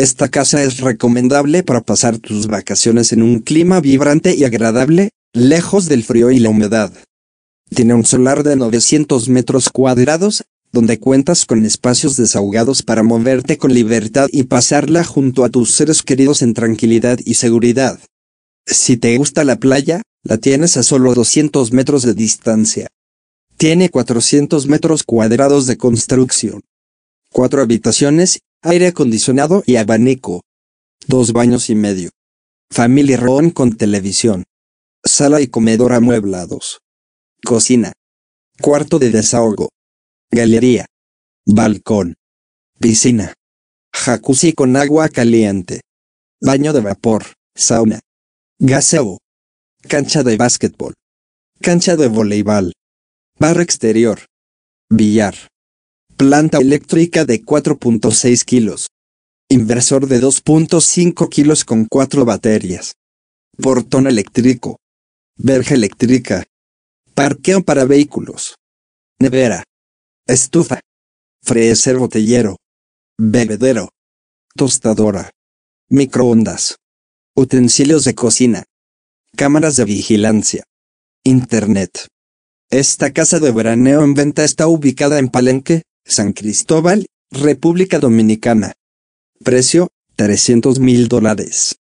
Esta casa es recomendable para pasar tus vacaciones en un clima vibrante y agradable, lejos del frío y la humedad. Tiene un solar de 900 metros cuadrados, donde cuentas con espacios desahogados para moverte con libertad y pasarla junto a tus seres queridos en tranquilidad y seguridad. Si te gusta la playa, la tienes a solo 200 metros de distancia. Tiene 400 metros cuadrados de construcción, cuatro habitaciones aire acondicionado y abanico. Dos baños y medio. Family Room con televisión. Sala y comedor amueblados. Cocina. Cuarto de desahogo. Galería. Balcón. Piscina. Jacuzzi con agua caliente. Baño de vapor. Sauna. Gaseo. Cancha de básquetbol. Cancha de voleibol. Barra exterior. Billar planta eléctrica de 4.6 kilos. Inversor de 2.5 kilos con 4 baterías. Portón eléctrico. Verja eléctrica. Parqueo para vehículos. Nevera. Estufa. Freezer botellero. Bebedero. Tostadora. Microondas. Utensilios de cocina. Cámaras de vigilancia. Internet. Esta casa de veraneo en venta está ubicada en Palenque, San Cristóbal, República Dominicana. Precio: 300 mil dólares.